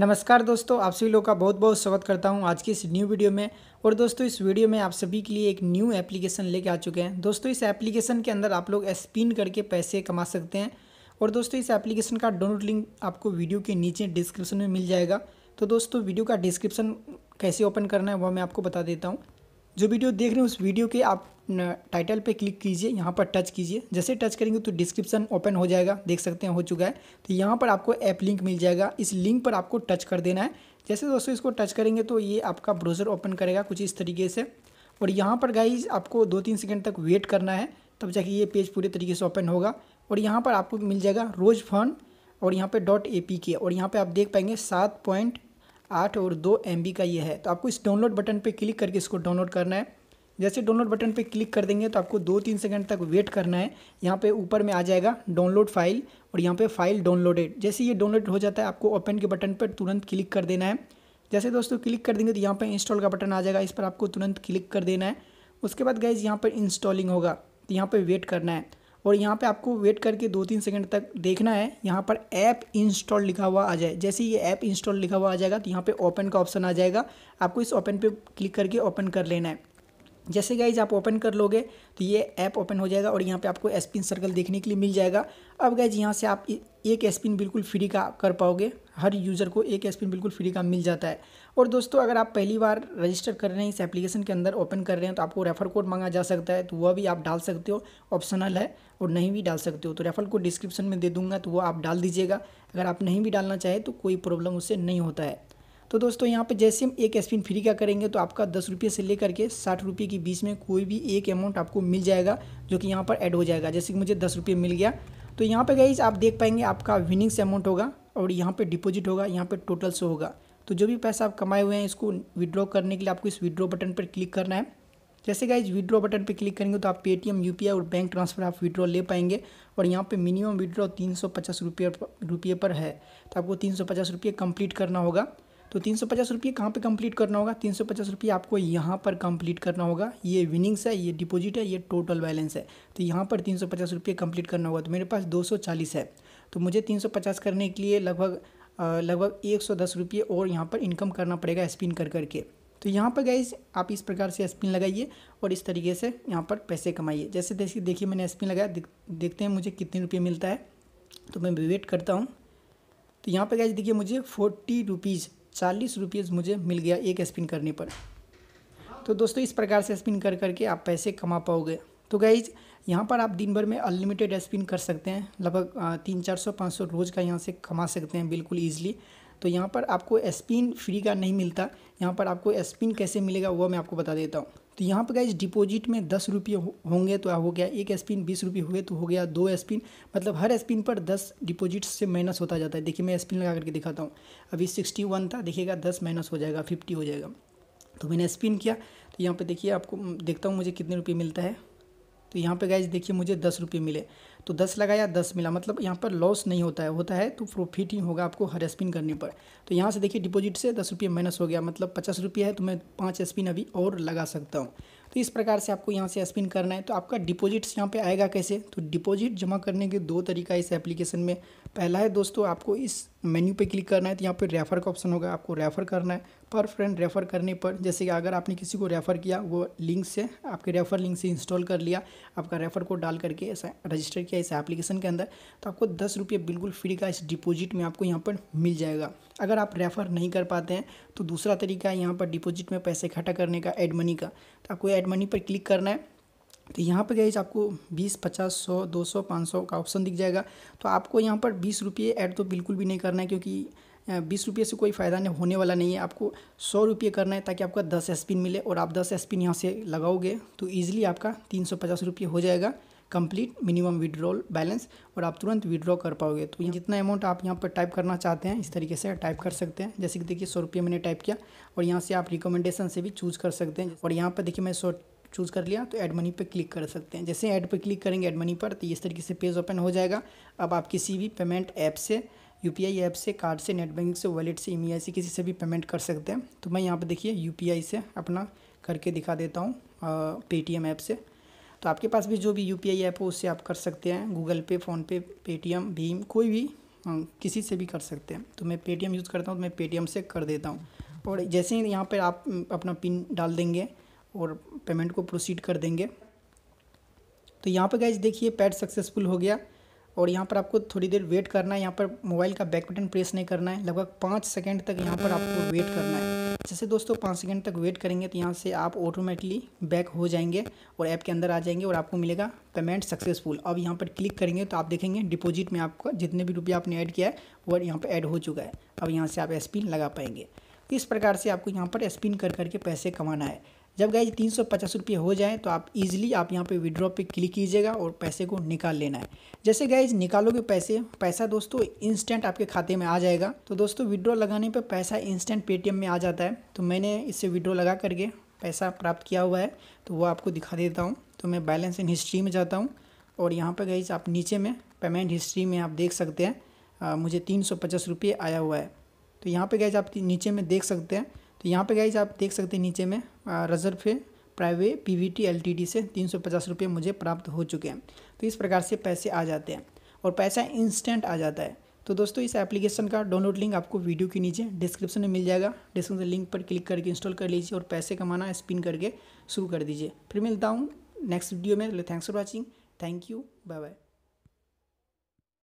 नमस्कार दोस्तों आप सभी लोग का बहुत बहुत स्वागत करता हूं आज की इस न्यू वीडियो में और दोस्तों इस वीडियो में आप सभी के लिए एक न्यू एप्लीकेशन लेके आ चुके हैं दोस्तों इस एप्लीकेशन के अंदर आप लोग स्पिन करके पैसे कमा सकते हैं और दोस्तों इस एप्लीकेशन का डाउनलोड लिंक आपको वीडियो के नीचे डिस्क्रिप्शन में मिल जाएगा तो दोस्तों वीडियो का डिस्क्रिप्शन कैसे ओपन करना है वह मैं आपको बता देता हूँ जो वीडियो देख रहे हैं उस वीडियो के आप टाइटल पे क्लिक कीजिए यहाँ पर टच कीजिए जैसे टच करेंगे तो डिस्क्रिप्शन ओपन हो जाएगा देख सकते हैं हो चुका है तो यहाँ पर आपको ऐप लिंक मिल जाएगा इस लिंक पर आपको टच कर देना है जैसे दोस्तों इसको टच करेंगे तो ये आपका ब्राउज़र ओपन करेगा कुछ इस तरीके से और यहाँ पर गाइज आपको दो तीन सेकेंड तक वेट करना है तब जाके ये पेज पूरे तरीके से ओपन होगा और यहाँ पर आपको मिल जाएगा रोज फन और यहाँ पर डॉट ए के और यहाँ पर आप देख पाएंगे सात पॉइंट आठ और दो एम का ये है तो आपको इस डाउनलोड बटन पे क्लिक करके इसको डाउनलोड करना है जैसे डाउनलोड बटन पे क्लिक कर देंगे तो आपको दो तीन सेकंड तक वेट करना है यहाँ पे ऊपर में आ जाएगा डाउनलोड फाइल और यहाँ पे फाइल डाउनलोडेड जैसे ये डाउनलोड हो जाता है आपको ओपन के बटन पर तुरंत क्लिक कर देना है जैसे दोस्तों क्लिक कर देंगे तो यहाँ पर इंस्टॉल का बटन आ जाएगा इस पर आपको तुरंत क्लिक कर देना है उसके बाद गए यहाँ पर इंस्टॉलिंग होगा तो यहाँ पर वेट करना है और यहाँ पे आपको वेट करके दो तीन सेकंड तक देखना है यहाँ पर ऐप इंस्टॉल लिखा हुआ आ जाए जैसे ये ऐप इंस्टॉल लिखा हुआ आ जाएगा तो यहाँ पे ओपन का ऑप्शन आ जाएगा आपको इस ओपन पे क्लिक करके ओपन कर लेना है जैसे गाइज आप ओपन कर लोगे तो ये ऐप ओपन हो जाएगा और यहाँ पे आपको एसपिन सर्कल देखने के लिए मिल जाएगा अब गाइज यहाँ से आप एक एस्पिन बिल्कुल फ्री का कर पाओगे हर यूज़र को एक एसपिन बिल्कुल फ्री का मिल जाता है और दोस्तों अगर आप पहली बार रजिस्टर कर रहे हैं इस एप्लीकेशन के अंदर ओपन कर रहे हैं तो आपको रेफर कोड मांगा जा सकता है तो वह भी आप डाल सकते हो ऑप्शनल है और नहीं भी डाल सकते हो तो रेफर कोड डिस्क्रिप्शन में दे दूँगा तो वो आप डाल दीजिएगा अगर आप नहीं भी डालना चाहें तो कोई प्रॉब्लम उससे नहीं होता है तो दोस्तों यहाँ पे जैसे हम एक स्पिन फ्री का करेंगे तो आपका दस रुपये से लेकर के साठ रुपये के बीच में कोई भी एक अमाउंट आपको मिल जाएगा जो कि यहाँ पर ऐड हो जाएगा जैसे कि मुझे दस रुपये मिल गया तो यहाँ पर गई आप देख पाएंगे आपका विनिंग्स अमाउंट होगा और यहाँ पर डिपोजिट होगा यहाँ पर टोटल से होगा तो जो भी पैसा आप कमाए हुए हैं इसको विड्रॉ करने के लिए आपको इस विड्रॉ बटन पर क्लिक करना है जैसे गाइज विड्रॉ बटन पर क्लिक करेंगे तो आप पेटीएम यू और बैंक ट्रांसफर आप विड्रॉ ले पाएंगे और यहाँ पे मिनिमम विड्रॉ तीन सौ पचास रुपये रुपये पर है तो आपको तीन सौ पचास रुपये कंप्लीट करना होगा तो तीन सौ पचास रुपये कहाँ पर कम्प्लीट करना होगा तीन सौ पचास रुपये आपको यहाँ पर कम्प्लीट करना होगा ये विनिंग्स है ये डिपॉजिट है ये टोटल बैलेंस है तो यहाँ पर तीन सौ पचास रुपये कम्प्लीट करना होगा तो मेरे पास दो सौ चालीस है तो मुझे तीन सौ पचास करने के लिए लगभग लगभग एक सौ दस रुपये और यहाँ पर इनकम करना पड़ेगा स्पिन कर करके तो यहाँ पर गए आप इस प्रकार से स्पिन लगाइए और इस तरीके से यहाँ पर पैसे कमाइए जैसे जैसे देखिए मैंने स्पिन लगाया देखते हैं मुझे कितने रुपये मिलता है तो मैं वेट करता हूँ तो यहाँ पर गए देखिए मुझे फोर्टी रुपीज़ चालीस रुपीज़ मुझे मिल गया एक स्पिन करने पर तो दोस्तों इस प्रकार से स्पिन कर करके आप पैसे कमा पाओगे तो गाइज यहाँ पर आप दिन भर में अनलिमिटेड स्पिन कर सकते हैं लगभग तीन चार सौ पाँच सौ रोज़ का यहाँ से कमा सकते हैं बिल्कुल ईजिली तो यहाँ पर आपको स्पिन फ्री का नहीं मिलता यहाँ पर आपको स्पिन कैसे मिलेगा वह मैं आपको बता देता हूँ तो यहाँ पर गाइज डिपॉजिट में दस रुपये होंगे तो हो गया एक स्पिन बीस रुपये हुए तो हो गया दो स्पिन मतलब हर स्पिन पर दस डिपॉजिट से माइनस होता जाता है देखिए मैं स्पिन लगा करके दिखाता हूँ अभी सिक्सटी वन था देखिएगा दस माइनस हो जाएगा फिफ्टी हो जाएगा तो मैंने स्पिन किया तो यहाँ पर देखिए आपको देखता हूँ मुझे कितने रुपये मिलता है तो यहाँ पर गाइज देखिए मुझे दस रुपये मिले तो दस लगाया दस मिला मतलब यहाँ पर लॉस नहीं होता है होता है तो प्रॉफिट ही होगा आपको हर स्पिन करने पर तो यहाँ से देखिए डिपॉजिट से दस रुपये माइनस हो गया मतलब पचास रुपये है तो मैं पाँच स्पिन अभी और लगा सकता हूँ तो इस प्रकार से आपको यहाँ से स्पिन करना है तो आपका डिपॉजिट्स यहाँ पे आएगा कैसे तो डिपॉजिट जमा करने के दो तरीका इस एप्लीकेशन में पहला है दोस्तों आपको इस मेन्यू पे क्लिक करना है तो यहाँ पे रेफ़र का ऑप्शन होगा आपको रेफ़र करना है पर फ्रेंड रेफ़र करने पर जैसे कि अगर आपने किसी को रेफ़र किया वो लिंक से आपके रेफ़र लिंक से इंस्टॉल कर लिया आपका रेफ़र कोड डाल करके ऐसा रजिस्टर किया इस एप्लीकेशन के अंदर तो आपको दस रुपये बिल्कुल फ्री का इस डिपोजिट में आपको यहाँ पर मिल जाएगा अगर आप रेफ़र नहीं कर पाते हैं तो दूसरा तरीका है यहाँ पर डिपोजिट में पैसे इकट्ठा करने का एड मनी का तो आपको एड मनी पर क्लिक करना है तो यहाँ पर गई आपको बीस पचास सौ दो सौ पाँच सौ का ऑप्शन दिख जाएगा तो आपको यहाँ पर बीस रुपये ऐड तो बिल्कुल भी नहीं करना है क्योंकि बीस रुपये से कोई फ़ायदा नहीं होने वाला नहीं है आपको सौ रुपये करना है ताकि आपका दस पिन मिले और आप दस पिन यहाँ से लगाओगे तो ईजिली आपका तीन सौ पचास रुपये हो जाएगा कंप्लीट मिनिमम विड्रॉल बैलेंस और आप तुरंत विड्रॉ कर पाओगे तो ये जितना अमाउंट आप यहाँ पर टाइप करना चाहते हैं इस तरीके से टाइप कर सकते हैं जैसे कि देखिए सौ रुपये मैंने टाइप किया और यहाँ से आप रिकमेंडेशन से भी चूज़ कर सकते हैं और यहाँ पर देखिए मैं सौ चूज़ कर लिया तो ऐड मनी पे क्लिक कर सकते हैं जैसे ऐड पे क्लिक करेंगे ऐड मनी पर तो इस तरीके से पेज ओपन हो जाएगा अब आप किसी भी पेमेंट ऐप से यू ऐप से कार्ड से नेट बैंकिंग से वॉलेट से ई e से किसी से भी पेमेंट कर सकते हैं तो मैं यहाँ पर देखिए यू से अपना करके दिखा देता हूँ पेटीएम ऐप से तो आपके पास भी जो भी यू पी ऐप हो उससे आप कर सकते हैं गूगल पे फ़ोनपे पेटीएम भीम कोई भी किसी से भी कर सकते हैं तो मैं पेटीएम यूज़ करता हूँ तो मैं पेटीएम से कर देता हूँ और जैसे ही यहाँ पर आप अपना पिन डाल देंगे और पेमेंट को प्रोसीड कर देंगे तो यहाँ पर गैज देखिए पैड सक्सेसफुल हो गया और यहाँ पर आपको थोड़ी देर वेट करना है यहाँ पर मोबाइल का बैक बटन प्रेस नहीं करना है लगभग पाँच सेकेंड तक यहाँ पर आपको वेट करना है जैसे दोस्तों पाँच सेकेंड तक वेट करेंगे तो यहाँ से आप ऑटोमेटिकली बैक हो जाएंगे और ऐप के अंदर आ जाएंगे और आपको मिलेगा पेमेंट सक्सेसफुल अब यहाँ पर क्लिक करेंगे तो आप देखेंगे डिपोज़िट में आपका जितने भी रुपया आपने ऐड किया है वो यहाँ पर ऐड हो चुका है अब यहाँ से आप स्पिन लगा पाएंगे इस प्रकार से आपको यहाँ पर स्पिन कर करके पैसे कमाना है जब गए तीन सौ पचास रुपये हो जाए तो आप इजीली आप यहाँ पे विड्रॉ पे क्लिक कीजिएगा और पैसे को निकाल लेना है जैसे गए निकालोगे पैसे पैसा दोस्तों इंस्टेंट आपके खाते में आ जाएगा तो दोस्तों विड्रॉ लगाने पर पैसा इंस्टेंट पेटीएम में आ जाता है तो मैंने इससे विड्रॉ लगा करके पैसा प्राप्त किया हुआ है तो वो आपको दिखा देता हूँ तो मैं बैलेंस इन हिस्ट्री में जाता हूँ और यहाँ पर गई आप नीचे में पेमेंट हिस्ट्री में आप देख सकते हैं आ, मुझे तीन सौ पचास रुपये आया हुआ है तो यहाँ पे गए आप नीचे में देख सकते हैं तो यहाँ पे गाइज आप देख सकते हैं नीचे में रजर टी प्राइवे टी टी से तीन सौ पचास रुपये मुझे प्राप्त हो चुके हैं तो इस प्रकार से पैसे आ जाते हैं और पैसा इंस्टेंट आ जाता है तो दोस्तों इस एप्लीकेशन का डाउनलोड लिंक आपको वीडियो के नीचे डिस्क्रिप्शन में मिल जाएगा डिस्क्रिप्शन लिंक पर क्लिक करके इंस्टॉल कर लीजिए और पैसे कमाना स्पिन करके शुरू कर दीजिए फिर मिलता हूँ नेक्स्ट वीडियो में thanks for watching thank you bye bye